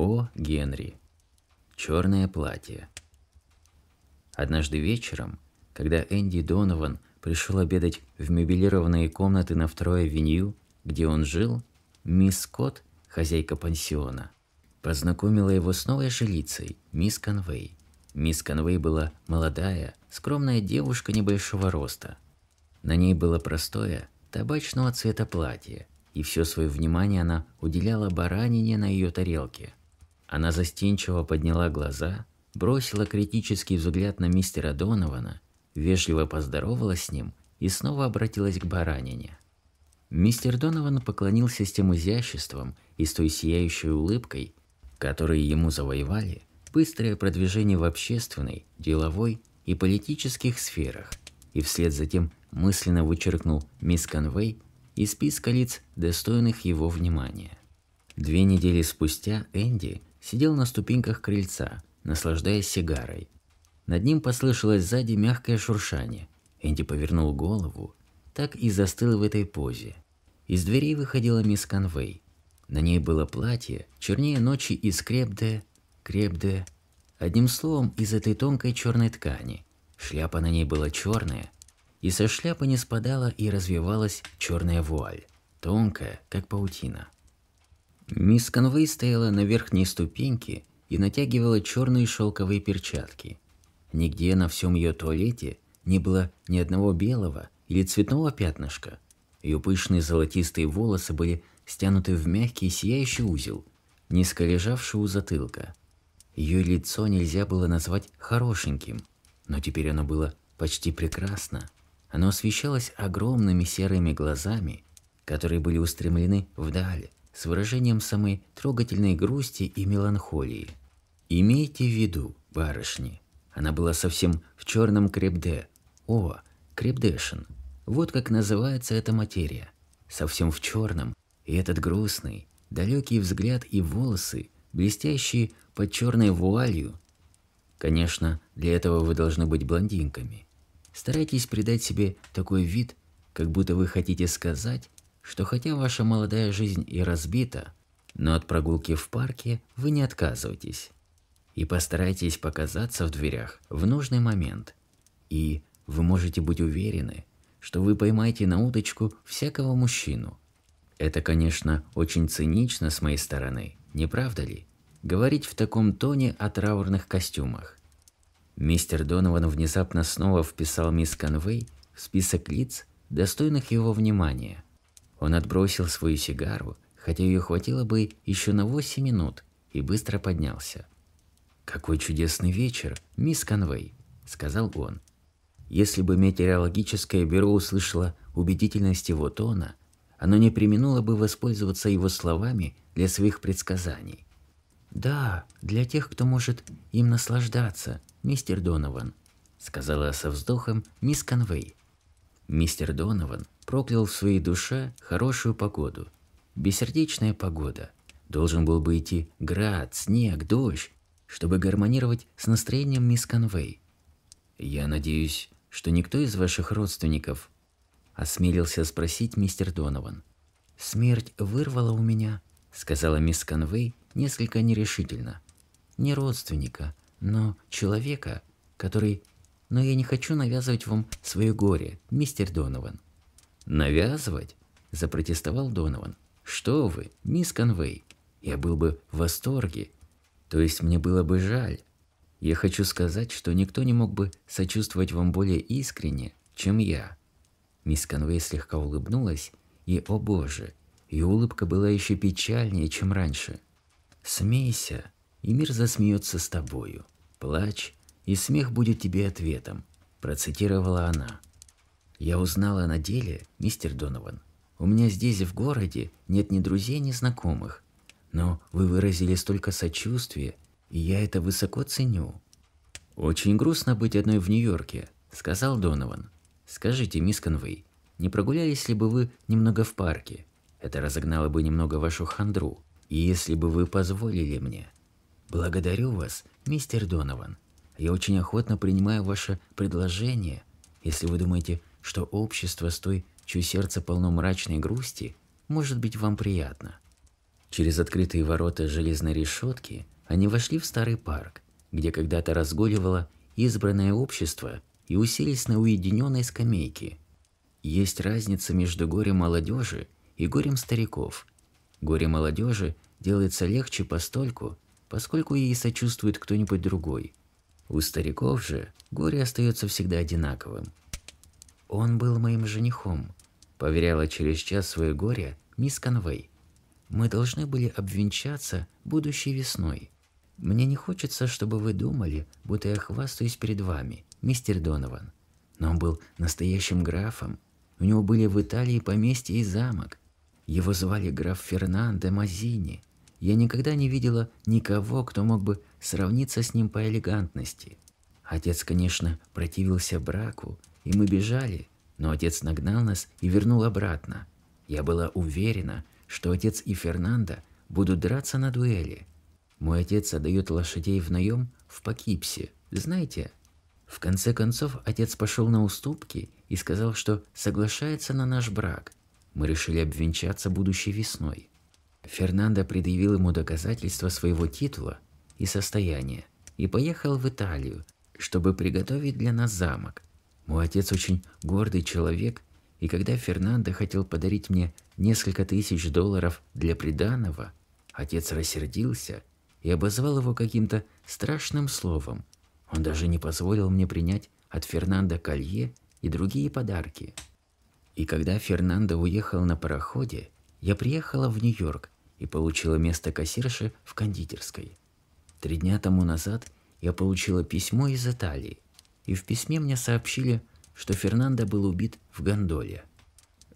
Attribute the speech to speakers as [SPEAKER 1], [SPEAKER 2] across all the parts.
[SPEAKER 1] О. Генри. чёрное платье. Однажды вечером, когда Энди Донован пришёл обедать в мебелированные комнаты на второй авеню, где он жил, мисс Скотт, хозяйка пансиона, познакомила его с новой жилицей, мисс Конвей. Мисс Конвей была молодая, скромная девушка небольшого роста. На ней было простое, табачного цвета платье, и всё своё внимание она уделяла баранине на её тарелке – она застенчиво подняла глаза, бросила критический взгляд на мистера Донована, вежливо поздоровалась с ним и снова обратилась к баранине. Мистер Донован поклонился с тем изяществом и с той сияющей улыбкой, которые ему завоевали быстрое продвижение в общественной, деловой и политических сферах, и вслед за тем мысленно вычеркнул мисс Конвей из списка лиц, достойных его внимания. Две недели спустя Энди сидел на ступеньках крыльца, наслаждаясь сигарой. Над ним послышалось сзади мягкое шуршание. Энди повернул голову, так и застыл в этой позе. Из дверей выходила мисс Конвей. На ней было платье, чернее ночи из крепде, крепде. Одним словом, из этой тонкой черной ткани. Шляпа на ней была черная, и со шляпы не спадала и развивалась черная вуаль, тонкая, как паутина. Мисс Конвей стояла на верхней ступеньке и натягивала черные шелковые перчатки. Нигде на всем ее туалете не было ни одного белого или цветного пятнышка. Ее пышные золотистые волосы были стянуты в мягкий сияющий узел, низко лежавший у затылка. Ее лицо нельзя было назвать хорошеньким, но теперь оно было почти прекрасно. Оно освещалось огромными серыми глазами, которые были устремлены вдаль с выражением самой трогательной грусти и меланхолии. «Имейте в виду, барышни, она была совсем в черном крепде. О, крепдешин. Вот как называется эта материя. Совсем в черном. И этот грустный, далекий взгляд и волосы, блестящие под черной вуалью. Конечно, для этого вы должны быть блондинками. Старайтесь придать себе такой вид, как будто вы хотите сказать, что хотя ваша молодая жизнь и разбита, но от прогулки в парке вы не отказываетесь. И постарайтесь показаться в дверях в нужный момент. И вы можете быть уверены, что вы поймаете на удочку всякого мужчину. Это, конечно, очень цинично с моей стороны, не правда ли? Говорить в таком тоне о траурных костюмах. Мистер Донован внезапно снова вписал мисс Конвей в список лиц, достойных его внимания – он отбросил свою сигару, хотя ее хватило бы еще на восемь минут, и быстро поднялся. «Какой чудесный вечер, мисс Конвей», — сказал он. Если бы метеорологическое бюро услышало убедительность его тона, оно не применуло бы воспользоваться его словами для своих предсказаний. «Да, для тех, кто может им наслаждаться, мистер Донован», — сказала со вздохом мисс Конвей. Мистер Донован проклял в своей душе хорошую погоду. Бессердечная погода. Должен был бы идти град, снег, дождь, чтобы гармонировать с настроением мисс Конвей. «Я надеюсь, что никто из ваших родственников...» – осмелился спросить мистер Донован. «Смерть вырвала у меня», – сказала мисс Конвей несколько нерешительно. «Не родственника, но человека, который но я не хочу навязывать вам свое горе, мистер Донован». «Навязывать?» – запротестовал Донован. «Что вы, мисс Конвей, я был бы в восторге. То есть мне было бы жаль. Я хочу сказать, что никто не мог бы сочувствовать вам более искренне, чем я». Мисс Конвей слегка улыбнулась, и, о боже, ее улыбка была еще печальнее, чем раньше. «Смейся, и мир засмеется с тобою. Плачь, и смех будет тебе ответом», – процитировала она. «Я узнала на деле, мистер Донован, у меня здесь в городе нет ни друзей, ни знакомых, но вы выразили столько сочувствия, и я это высоко ценю». «Очень грустно быть одной в Нью-Йорке», – сказал Донован. «Скажите, мисс Конвей, не прогулялись ли бы вы немного в парке? Это разогнало бы немного вашу хандру. И если бы вы позволили мне...» «Благодарю вас, мистер Донован», я очень охотно принимаю ваше предложение, если вы думаете, что общество с той, чье сердце полно мрачной грусти, может быть вам приятно. Через открытые ворота железной решетки они вошли в старый парк, где когда-то разгуливало избранное общество и уселись на уединенной скамейке. Есть разница между горем молодежи и горем стариков. Горе молодежи делается легче постольку, поскольку ей сочувствует кто-нибудь другой – у стариков же горе остается всегда одинаковым. «Он был моим женихом», – поверяла через час свое горе мисс Конвей. «Мы должны были обвенчаться будущей весной. Мне не хочется, чтобы вы думали, будто я хвастаюсь перед вами, мистер Донован. Но он был настоящим графом. У него были в Италии поместье и замок. Его звали граф Фернандо Мазини. Я никогда не видела никого, кто мог бы сравниться с ним по элегантности. Отец, конечно, противился браку, и мы бежали, но отец нагнал нас и вернул обратно. Я была уверена, что отец и Фернандо будут драться на дуэли. Мой отец отдает лошадей в наем в Покипсе, знаете? В конце концов, отец пошел на уступки и сказал, что соглашается на наш брак. Мы решили обвенчаться будущей весной. Фернандо предъявил ему доказательства своего титула и состояния и поехал в Италию, чтобы приготовить для нас замок. Мой отец очень гордый человек, и когда Фернандо хотел подарить мне несколько тысяч долларов для приданого, отец рассердился и обозвал его каким-то страшным словом. Он даже не позволил мне принять от Фернандо колье и другие подарки. И когда Фернандо уехал на пароходе, я приехала в Нью-Йорк и получила место кассирши в кондитерской. Три дня тому назад я получила письмо из Италии, и в письме мне сообщили, что Фернандо был убит в гондоле.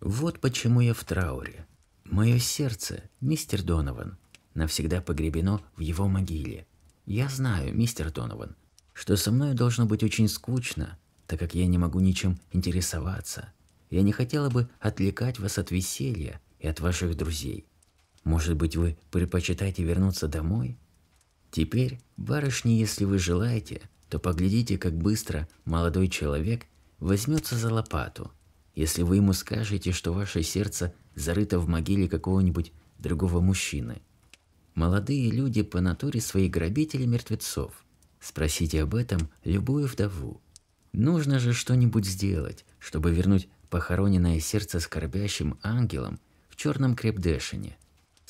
[SPEAKER 1] Вот почему я в трауре. Мое сердце, мистер Донован, навсегда погребено в его могиле. Я знаю, мистер Донован, что со мной должно быть очень скучно, так как я не могу ничем интересоваться. Я не хотела бы отвлекать вас от веселья и от ваших друзей. Может быть, вы предпочитаете вернуться домой? Теперь, барышни, если вы желаете, то поглядите, как быстро молодой человек возьмется за лопату. Если вы ему скажете, что ваше сердце зарыто в могиле какого-нибудь другого мужчины. Молодые люди по натуре свои грабители мертвецов. Спросите об этом любую вдову. Нужно же что-нибудь сделать, чтобы вернуть похороненное сердце скорбящим ангелом в черном крепдешине.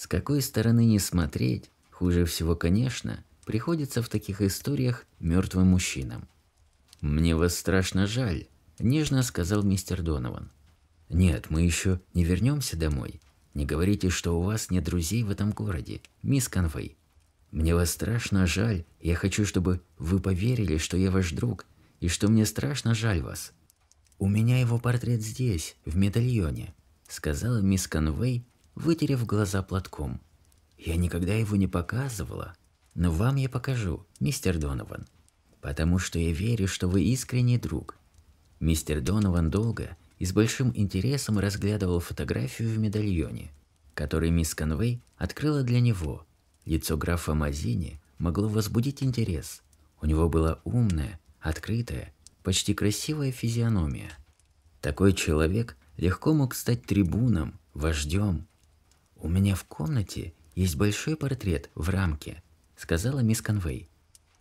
[SPEAKER 1] С какой стороны не смотреть, хуже всего, конечно, приходится в таких историях мертвым мужчинам. «Мне вас страшно жаль», – нежно сказал мистер Донован. «Нет, мы еще не вернемся домой. Не говорите, что у вас нет друзей в этом городе, мисс Конвей. Мне вас страшно жаль, я хочу, чтобы вы поверили, что я ваш друг, и что мне страшно жаль вас». «У меня его портрет здесь, в медальоне», – сказала мисс Конвей, вытерев глаза платком. «Я никогда его не показывала, но вам я покажу, мистер Донован, потому что я верю, что вы искренний друг». Мистер Донован долго и с большим интересом разглядывал фотографию в медальоне, который мисс Конвей открыла для него. Лицо графа Мазини могло возбудить интерес. У него была умная, открытая, почти красивая физиономия. Такой человек легко мог стать трибуном, вождем, «У меня в комнате есть большой портрет в рамке», — сказала мисс Конвей.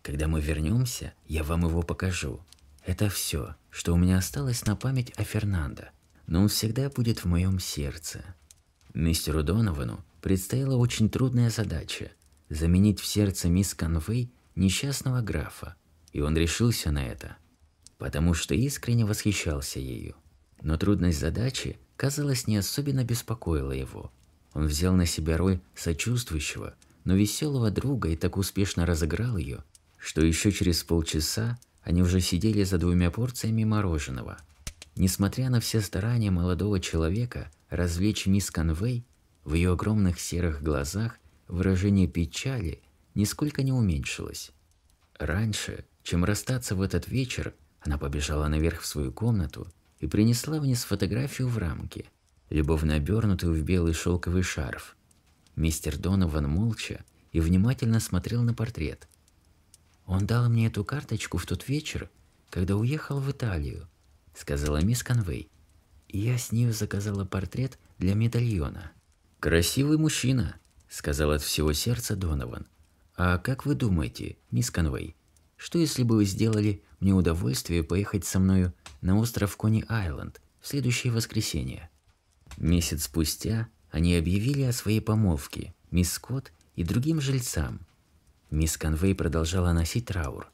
[SPEAKER 1] «Когда мы вернемся, я вам его покажу. Это все, что у меня осталось на память о Фернандо, но он всегда будет в моем сердце». Мистеру Доновану предстояла очень трудная задача – заменить в сердце мисс Конвей несчастного графа, и он решился на это, потому что искренне восхищался ею. Но трудность задачи, казалось, не особенно беспокоила его – он взял на себя роль сочувствующего, но веселого друга и так успешно разыграл ее, что еще через полчаса они уже сидели за двумя порциями мороженого. Несмотря на все старания молодого человека развлечь мисс Конвей, в ее огромных серых глазах выражение печали нисколько не уменьшилось. Раньше, чем расстаться в этот вечер, она побежала наверх в свою комнату и принесла вниз фотографию в рамке – любовно обернутую в белый шелковый шарф. Мистер Донован молча и внимательно смотрел на портрет. «Он дал мне эту карточку в тот вечер, когда уехал в Италию», — сказала мисс Конвей. И я с нею заказала портрет для медальона. «Красивый мужчина», — сказал от всего сердца Донован. «А как вы думаете, мисс Конвей, что если бы вы сделали мне удовольствие поехать со мною на остров Кони-Айленд в следующее воскресенье?» Месяц спустя они объявили о своей помолвке мисс Скотт и другим жильцам. Мисс Конвей продолжала носить траур.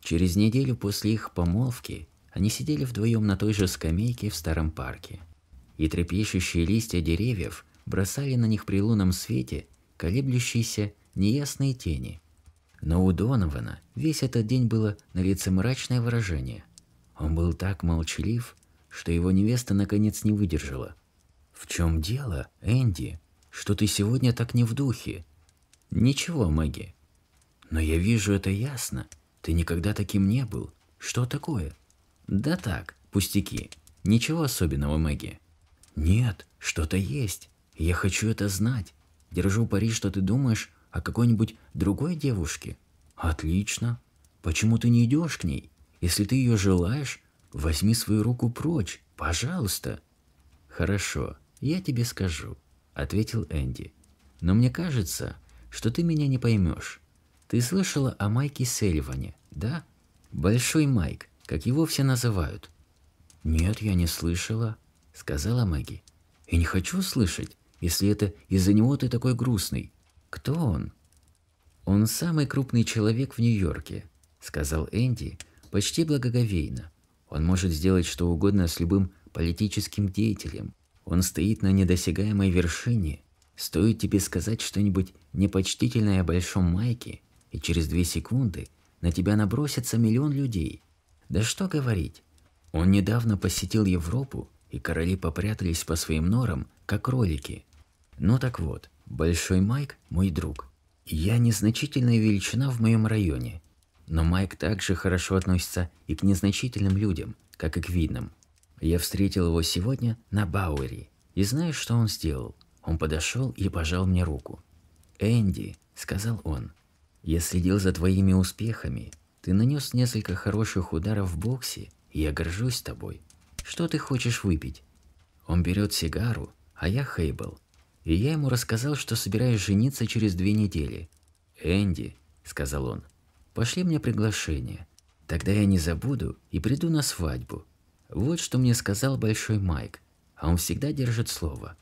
[SPEAKER 1] Через неделю после их помолвки они сидели вдвоем на той же скамейке в старом парке. И трепещущие листья деревьев бросали на них при лунном свете колеблющиеся неясные тени. Но у Донована весь этот день было на лице мрачное выражение. Он был так молчалив, что его невеста наконец не выдержала «В чем дело, Энди? Что ты сегодня так не в духе?» «Ничего, Мэгги. Но я вижу это ясно. Ты никогда таким не был. Что такое?» «Да так, пустяки. Ничего особенного, Мэгги». «Нет, что-то есть. Я хочу это знать. Держу пари, что ты думаешь о какой-нибудь другой девушке». «Отлично. Почему ты не идешь к ней? Если ты ее желаешь, возьми свою руку прочь, пожалуйста». «Хорошо. «Я тебе скажу», — ответил Энди. «Но мне кажется, что ты меня не поймешь. Ты слышала о Майке Сельване, да? Большой Майк, как его все называют». «Нет, я не слышала», — сказала Мэгги. «И не хочу слышать, если это из-за него ты такой грустный. Кто он?» «Он самый крупный человек в Нью-Йорке», — сказал Энди почти благоговейно. «Он может сделать что угодно с любым политическим деятелем, он стоит на недосягаемой вершине. Стоит тебе сказать что-нибудь непочтительное о Большом Майке, и через две секунды на тебя набросится миллион людей. Да что говорить. Он недавно посетил Европу, и короли попрятались по своим норам, как кролики. Ну так вот, Большой Майк – мой друг. Я незначительная величина в моем районе. Но Майк также хорошо относится и к незначительным людям, как и к видным. Я встретил его сегодня на Бауэри. И знаешь, что он сделал? Он подошел и пожал мне руку. «Энди», — сказал он, — «я следил за твоими успехами. Ты нанес несколько хороших ударов в боксе, и я горжусь тобой. Что ты хочешь выпить?» Он берет сигару, а я Хейбл. И я ему рассказал, что собираюсь жениться через две недели. «Энди», — сказал он, — «пошли мне приглашение. Тогда я не забуду и приду на свадьбу. Вот что мне сказал Большой Майк, а он всегда держит слово.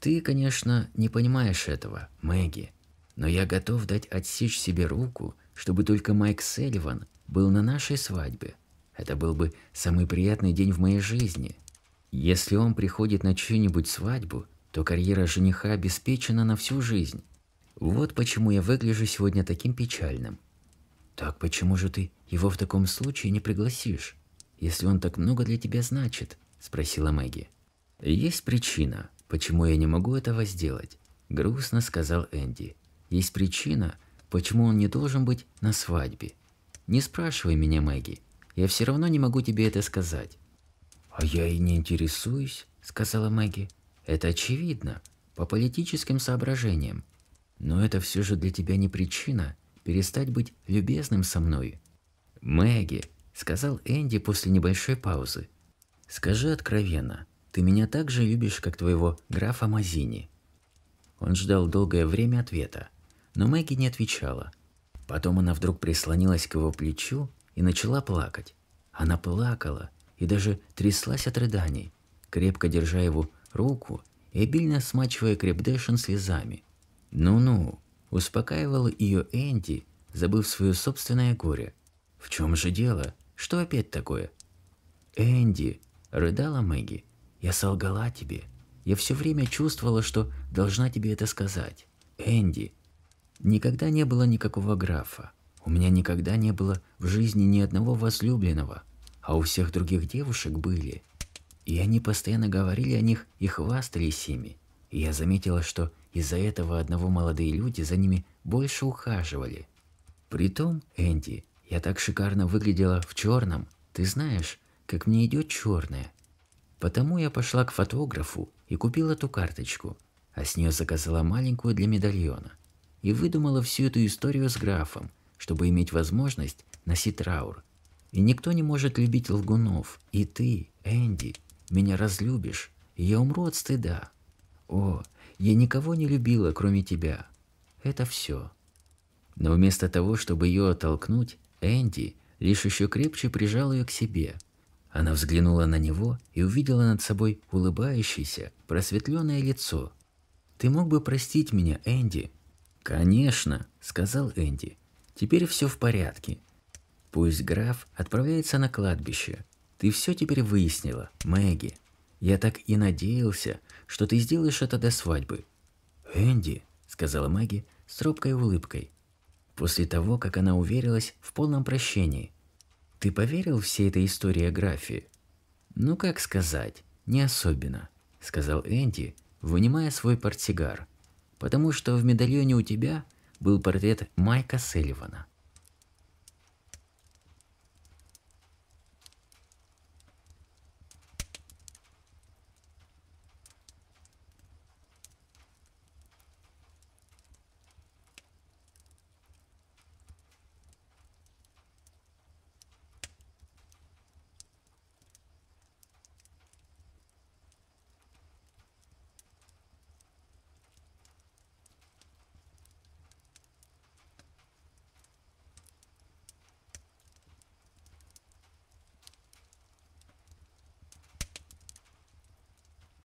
[SPEAKER 1] Ты, конечно, не понимаешь этого, Мэгги, но я готов дать отсечь себе руку, чтобы только Майк Селливан был на нашей свадьбе. Это был бы самый приятный день в моей жизни. Если он приходит на чью-нибудь свадьбу, то карьера жениха обеспечена на всю жизнь. Вот почему я выгляжу сегодня таким печальным. Так почему же ты его в таком случае не пригласишь? если он так много для тебя значит?» – спросила Мэгги. «Есть причина, почему я не могу этого сделать», – грустно сказал Энди. «Есть причина, почему он не должен быть на свадьбе. Не спрашивай меня, Мэгги, я все равно не могу тебе это сказать». «А я и не интересуюсь», – сказала Мэгги. «Это очевидно, по политическим соображениям. Но это все же для тебя не причина перестать быть любезным со мной». «Мэгги, сказал Энди после небольшой паузы. «Скажи откровенно, ты меня так же любишь, как твоего графа Мазини?» Он ждал долгое время ответа, но Мэгги не отвечала. Потом она вдруг прислонилась к его плечу и начала плакать. Она плакала и даже тряслась от рыданий, крепко держа его руку и обильно смачивая крепдешин слезами. «Ну-ну», – успокаивал ее Энди, забыв свое собственное горе. «В чем же дело? Что опять такое?» «Энди!» – рыдала Мэгги. «Я солгала тебе. Я все время чувствовала, что должна тебе это сказать. Энди!» Никогда не было никакого графа. У меня никогда не было в жизни ни одного возлюбленного, а у всех других девушек были. И они постоянно говорили о них и хвастались ими. И я заметила, что из-за этого одного молодые люди за ними больше ухаживали. Притом, Энди, я так шикарно выглядела в черном. Ты знаешь, как мне идет черное. Потому я пошла к фотографу и купила ту карточку, а с нее заказала маленькую для медальона. И выдумала всю эту историю с графом, чтобы иметь возможность носить траур. И никто не может любить лгунов. И ты, Энди, меня разлюбишь, и я умру от стыда. О, я никого не любила, кроме тебя. Это все. Но вместо того, чтобы ее оттолкнуть, Энди лишь еще крепче прижал ее к себе. Она взглянула на него и увидела над собой улыбающееся, просветленное лицо. «Ты мог бы простить меня, Энди?» «Конечно», — сказал Энди. «Теперь все в порядке. Пусть граф отправляется на кладбище. Ты все теперь выяснила, Мэгги. Я так и надеялся, что ты сделаешь это до свадьбы». «Энди», — сказала Мэгги с робкой улыбкой после того, как она уверилась в полном прощении. Ты поверил всей этой истории о графе? Ну как сказать, не особенно, сказал Энди, вынимая свой портсигар, потому что в медальоне у тебя был портрет Майка Селивана.